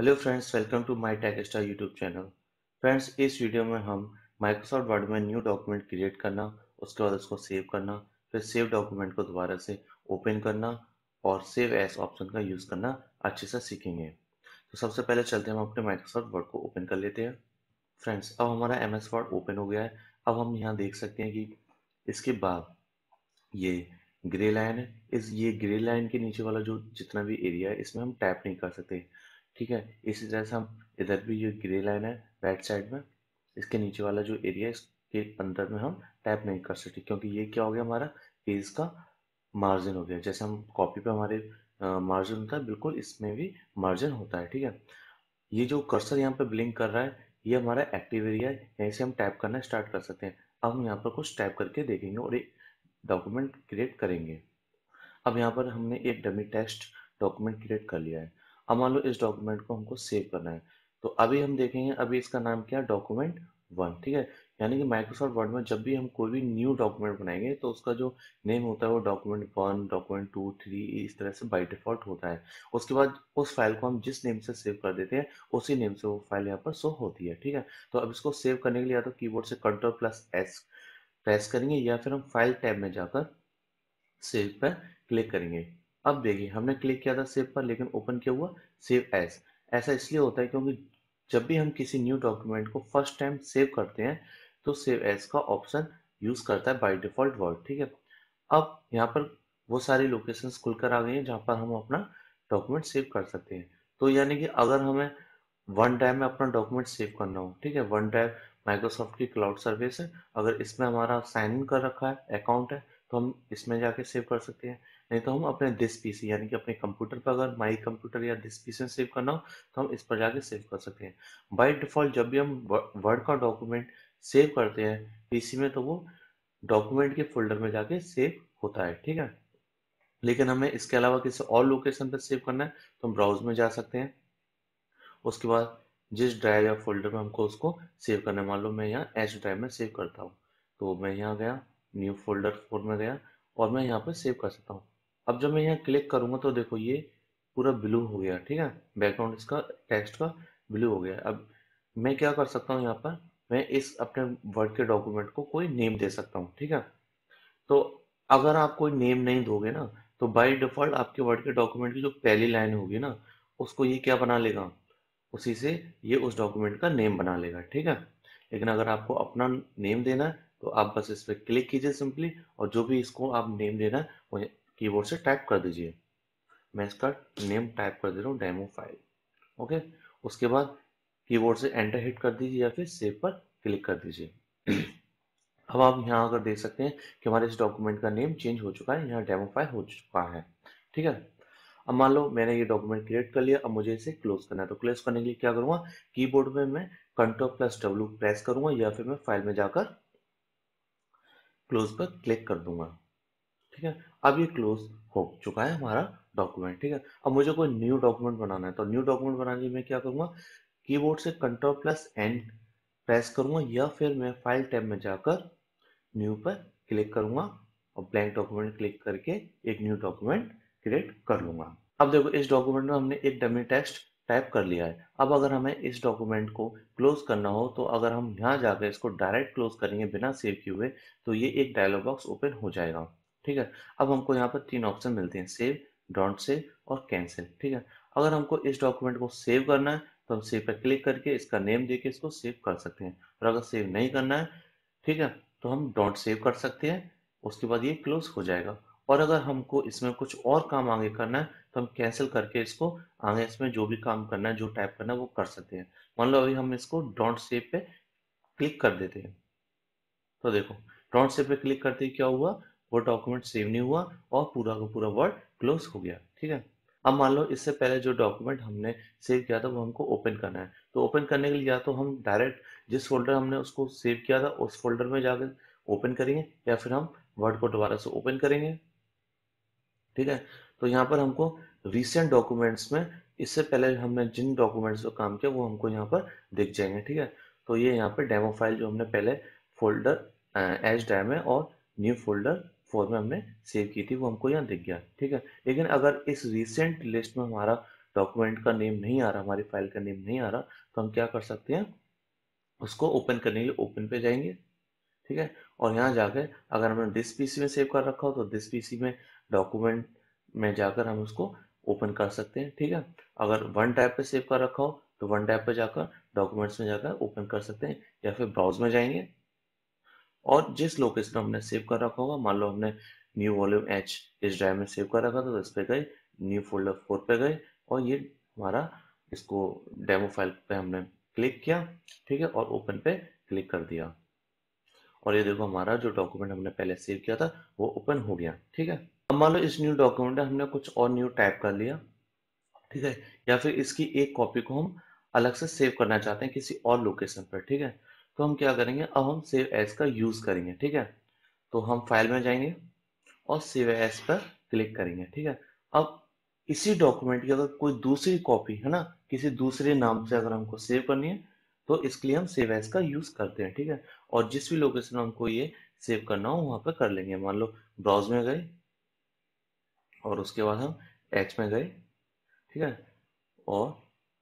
hello friends welcome to my tech star YouTube channel friends इस video में हम Microsoft Word new न्यू create क्रिएट करना उसके बाद उसको सेव करना फिर सेव डॉक्यूमेंट को दोबारा से ओपन करना और सेव एस ऑप्शन का यूज़ करना अच्छे से सीखेंगे तो सबसे पहले चलते हैं हम अपने माइक्रोसॉफ्ट वर्ड को ओपन कर लेते हैं फ्रेंड्स अब हमारा एम एस वर्ड ओपन हो गया है अब हम यहाँ देख सकते हैं कि इसके बाद ये ग्रे लाइन है इस ये ग्रे लाइन के नीचे वाला जो जितना भी एरिया है इसमें हम टैप नहीं कर सकते ठीक है इसी तरह से हम इधर भी जो ग्रे लाइन है राइट साइड में इसके नीचे वाला जो एरिया इसके अंदर में हम टैप नहीं कर सकते क्योंकि ये क्या हो गया हमारा पेज का मार्जिन हो गया जैसे हम कॉपी पे हमारे मार्जिन होता है बिल्कुल इसमें भी मार्जिन होता है ठीक है ये जो कर्सर यहाँ पे ब्लिंक कर रहा है ये हमारा एक्टिव एरिया है यहीं से हम टाइप करना स्टार्ट कर सकते हैं अब हम यहाँ पर कुछ टाइप करके देखेंगे और एक डॉक्यूमेंट क्रिएट करेंगे अब यहाँ पर हमने एक डमी टेस्ट डॉक्यूमेंट क्रिएट कर लिया है अब मान लो इस डॉक्यूमेंट को हमको सेव करना है तो अभी हम देखेंगे अभी इसका नाम क्या है डॉक्यूमेंट वन ठीक है यानी कि माइक्रोसॉफ्ट वर्ड में जब भी हम कोई भी न्यू डॉक्यूमेंट बनाएंगे तो उसका जो नेम होता है वो document one document two three इस तरह से बाई डिफॉल्ट होता है उसके बाद उस फाइल को हम जिस नेम से सेव कर देते हैं उसी नेम से वो फाइल यहाँ पर शो होती है ठीक है तो अब इसको सेव करने के लिए या तो कीबोर्ड से कंट्रोल प्लस एस प्रेस करेंगे या फिर हम फाइल टैब में जाकर सेव पर क्लिक करेंगे अब देखिए हमने क्लिक किया था सेव पर लेकिन ओपन क्या हुआ सेव एस ऐसा इसलिए होता है क्योंकि जब भी हम किसी न्यू डॉक्यूमेंट को फर्स्ट टाइम सेव करते हैं तो सेव एस का ऑप्शन यूज़ करता है बाय डिफ़ॉल्ट वर्ड ठीक है अब यहाँ पर वो सारी लोकेशंस खुलकर आ गई हैं जहाँ पर हम अपना डॉक्यूमेंट सेव कर सकते हैं तो यानी कि अगर हमें वन ड्राइव में अपना डॉक्यूमेंट सेव करना हो ठीक है वन ड्राइव माइक्रोसॉफ्ट की क्लाउड सर्विस है अगर इसमें हमारा साइन इन कर रखा है अकाउंट है तो हम इसमें जाके सेव कर सकते हैं नहीं तो हम अपने दिस पीसी यानी कि अपने कंप्यूटर पर अगर माई कंप्यूटर या दिस पीसी में सेव करना हो तो हम इस पर जाके सेव कर सकते हैं बाय डिफ़ॉल्ट जब भी हम वर्ड का डॉक्यूमेंट सेव करते हैं पीसी में तो वो डॉक्यूमेंट के फोल्डर में जाके सेव होता है ठीक है लेकिन हमें इसके अलावा किसी और लोकेशन पर सेव करना है तो हम ब्राउज में जा सकते हैं उसके बाद जिस ड्राइव या फोल्डर में हमको उसको सेव करना है मान लो मैं यहाँ एच ड्राइव में सेव करता हूँ तो मैं यहाँ गया न्यू फोल्डर फोर में गया और मैं यहाँ पर सेव कर सकता हूँ अब जब मैं यहाँ क्लिक करूँगा तो देखो ये पूरा ब्लू हो गया ठीक है बैकग्राउंड इसका टेक्स्ट का ब्लू हो गया अब मैं क्या कर सकता हूँ यहाँ पर मैं इस अपने वर्ड के डॉक्यूमेंट को कोई नेम दे सकता हूँ ठीक है तो अगर आप कोई नेम नहीं दोगे ना तो बाय डिफॉल्ट आपके वर्ड के डॉक्यूमेंट की जो पहली लाइन होगी ना उसको ये क्या बना लेगा उसी से ये उस डॉक्यूमेंट का नेम बना लेगा ठीक है लेकिन अगर आपको अपना नेम देना है तो आप बस इस पर क्लिक कीजिए सिंपली और जो भी इसको आप नेम देना है वो कीबोर्ड से टाइप कर दीजिए मैं इसका नेम टाइप कर दे रहा हूँ डेमो फाइल ओके उसके बाद कीबोर्ड से एंटर हिट कर दीजिए या फिर सेव पर क्लिक कर दीजिए अब आप यहाँ अगर देख सकते हैं कि हमारे इस डॉक्यूमेंट का नेम चेंज हो चुका है यहाँ डेमो फाइल हो चुका है ठीक है अब मान लो मैंने ये डॉक्यूमेंट क्रिएट कर लिया अब मुझे इसे क्लोज करना है तो क्लोज करने के लिए क्या करूँगा कीबोर्ड में मैं कंट्रोल प्लस डब्ल्यू प्रेस करूँगा या फिर मैं फाइल में जाकर क्लोज पर क्लिक कर दूंगा ठीक है अब ये क्लोज हो चुका है हमारा डॉक्यूमेंट ठीक है अब मुझे कोई न्यू डॉक्यूमेंट बनाना है तो न्यू डॉक्यूमेंट बनाने के लिए मैं क्या करूंगा कीबोर्ड से कंट्रोल प्लस एंड प्रेस करूंगा या फिर मैं फाइल टैब में जाकर न्यू पर क्लिक करूंगा और ब्लैंक डॉक्यूमेंट क्लिक करके एक न्यू डॉक्यूमेंट क्रिएट कर लूंगा अब देखो इस डॉक्यूमेंट में हमने एक डमी टेक्स्ट टाइप कर लिया है अब अगर हमें इस डॉक्यूमेंट को क्लोज करना हो तो अगर हम यहाँ जाकर इसको डायरेक्ट क्लोज करेंगे बिना सेव किए हुए तो ये एक डायलॉग बॉक्स ओपन हो जाएगा ठीक है अब हमको यहाँ पर तीन ऑप्शन मिलते हैं सेव डोंट सेव और कैंसिल ठीक है अगर हमको इस डॉक्यूमेंट को सेव करना है तो हम सेव पर क्लिक करके इसका नेम दे के इसको सेव कर सकते हैं और अगर सेव नहीं करना है ठीक है तो हम डोंट सेव कर सकते हैं उसके बाद ये क्लोज हो जाएगा और अगर हमको इसमें कुछ और काम आगे करना है हम कैंसिल करके इसको आगे इसमें जो भी काम करना है जो टाइप करना है वो कर सकते हैं मान लो अभी हम इसको डॉन्ट सेव पे क्लिक कर देते हैं तो देखो डॉन्ट सेव पे क्लिक करते ही क्या हुआ वो डॉक्यूमेंट सेव नहीं हुआ और पूरा का पूरा वर्ड क्लोज हो गया ठीक है अब मान लो इससे पहले जो डॉक्यूमेंट हमने सेव किया था वो हमको ओपन करना है तो ओपन करने के लिए या तो हम डायरेक्ट जिस फोल्डर हमने उसको सेव किया था उस फोल्डर में जाकर ओपन करेंगे या फिर हम वर्ड को दोबारा से ओपन करेंगे ठीक है तो यहाँ पर हमको रिसेंट डॉक्यूमेंट्स में इससे पहले हमने जिन डॉक्यूमेंट्स पर काम किया वो हमको यहाँ पर दिख जाएंगे ठीक है तो ये यहाँ पर डेमो फाइल जो हमने पहले फोल्डर एच डैम में और न्यू फोल्डर फोर में हमने सेव की थी वो हमको यहाँ दिख गया ठीक है लेकिन अगर इस रिसेंट लिस्ट में हमारा डॉक्यूमेंट का नेम नहीं आ रहा हमारी फाइल का नेम नहीं आ रहा तो हम क्या कर सकते हैं उसको ओपन करने के लिए ओपन पे जाएंगे ठीक है और यहाँ जाकर अगर हमने दिस पीसी में सेव कर रखा हो तो दिस पीसी में डॉक्यूमेंट में जाकर हम उसको ओपन कर सकते हैं ठीक है अगर वन टैब पे सेव कर रखा हो तो वन टैब पर जाकर डॉक्यूमेंट्स में जाकर ओपन कर सकते हैं या फिर ब्राउज में जाएंगे और जिस लोकेशन हमने सेव कर रखा होगा मान लो हमने न्यू वॉल्यूम एच इस ड्राइव में सेव कर रखा था तो इस पे गए न्यू फोल्डर फोर पे गए और ये हमारा इसको डेमो फाइल पे हमने क्लिक किया ठीक है और ओपन पे क्लिक कर दिया और ये देखो हमारा जो डॉक्यूमेंट हमने पहले सेव किया था वो ओपन हो गया ठीक है अब मान लो इस न्यू डॉक्यूमेंट हमने कुछ और न्यू टाइप कर लिया ठीक है या फिर इसकी एक कॉपी को हम अलग से सेव करना चाहते हैं किसी और लोकेशन पर ठीक है तो हम क्या करेंगे अब हम सेव एस का यूज़ करेंगे ठीक है तो हम फाइल में जाएंगे और सेव एस पर क्लिक करेंगे ठीक है अब इसी डॉक्यूमेंट की अगर कोई दूसरी कॉपी है ना किसी दूसरे नाम से अगर हमको सेव करनी है तो इसके लिए हम सेव एस का यूज़ करते हैं ठीक है और जिस भी लोकेशन में हमको ये सेव करना हो वहाँ पर कर लेंगे मान लो ब्राउज में गए और उसके बाद हम एच में गए ठीक है और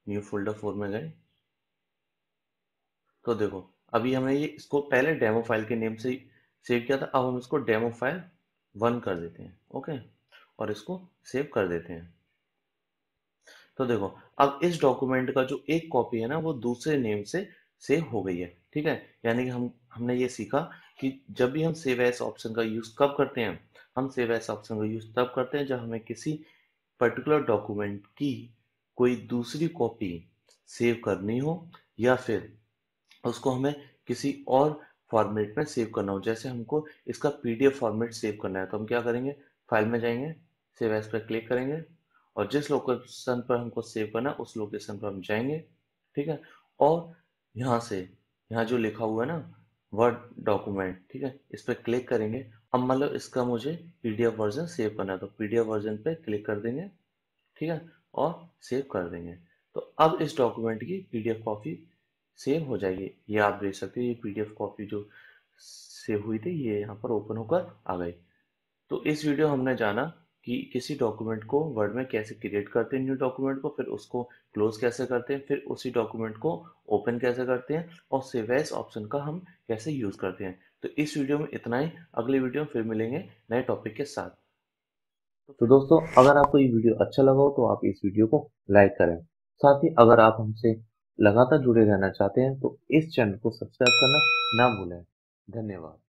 न्यू फोल्डर फोर में गए तो देखो अभी हमने ये इसको पहले डेमो फाइल के नेम से सेव किया था अब हम इसको डेमो फाइल वन कर देते हैं ओके और इसको सेव कर देते हैं तो देखो अब इस डॉक्यूमेंट का जो एक कॉपी है ना वो दूसरे नेम से सेव हो गई है ठीक है यानी कि हम हमने ये सीखा कि जब भी हम सेव एस ऑप्शन का यूज कब करते हैं हम सेव ऐसा ऑप्शन का यूज़ तब करते हैं जब हमें किसी पर्टिकुलर डॉक्यूमेंट की कोई दूसरी कॉपी सेव करनी हो या फिर उसको हमें किसी और फॉर्मेट में सेव करना हो जैसे हमको इसका पीडीएफ फॉर्मेट सेव करना है तो हम क्या करेंगे फाइल में जाएंगे सेव एस पर क्लिक करेंगे और जिस लोकेशन पर हमको सेव करना है उस लोकेशन पर हम जाएंगे ठीक है और यहाँ से यहाँ जो लिखा हुआ है ना वर्ड डॉक्यूमेंट ठीक है इस पर क्लिक करेंगे अब मान लो इसका मुझे पीडीएफ वर्जन सेव करना है तो पीडीएफ वर्जन पे क्लिक कर देंगे ठीक है और सेव कर देंगे तो अब इस डॉक्यूमेंट की पीडीएफ कॉपी सेव हो जाएगी ये आप देख सकते हो ये पीडीएफ कॉपी जो सेव हुई थी ये यहाँ पर ओपन होकर आ गई तो इस वीडियो हमने जाना कि किसी डॉक्यूमेंट को वर्ड में कैसे क्रिएट करते हैं न्यू डॉक्यूमेंट को फिर उसको क्लोज कैसे करते हैं फिर उसी डॉक्यूमेंट को ओपन कैसे करते हैं और सेवेस ऑप्शन का हम कैसे यूज़ करते हैं तो इस वीडियो में इतना ही अगली वीडियो में फिर मिलेंगे नए टॉपिक के साथ तो दोस्तों अगर आपको ये वीडियो अच्छा लगा हो तो आप इस वीडियो को लाइक करें साथ ही अगर आप हमसे लगातार जुड़े रहना चाहते हैं तो इस चैनल को सब्सक्राइब करना ना भूलें धन्यवाद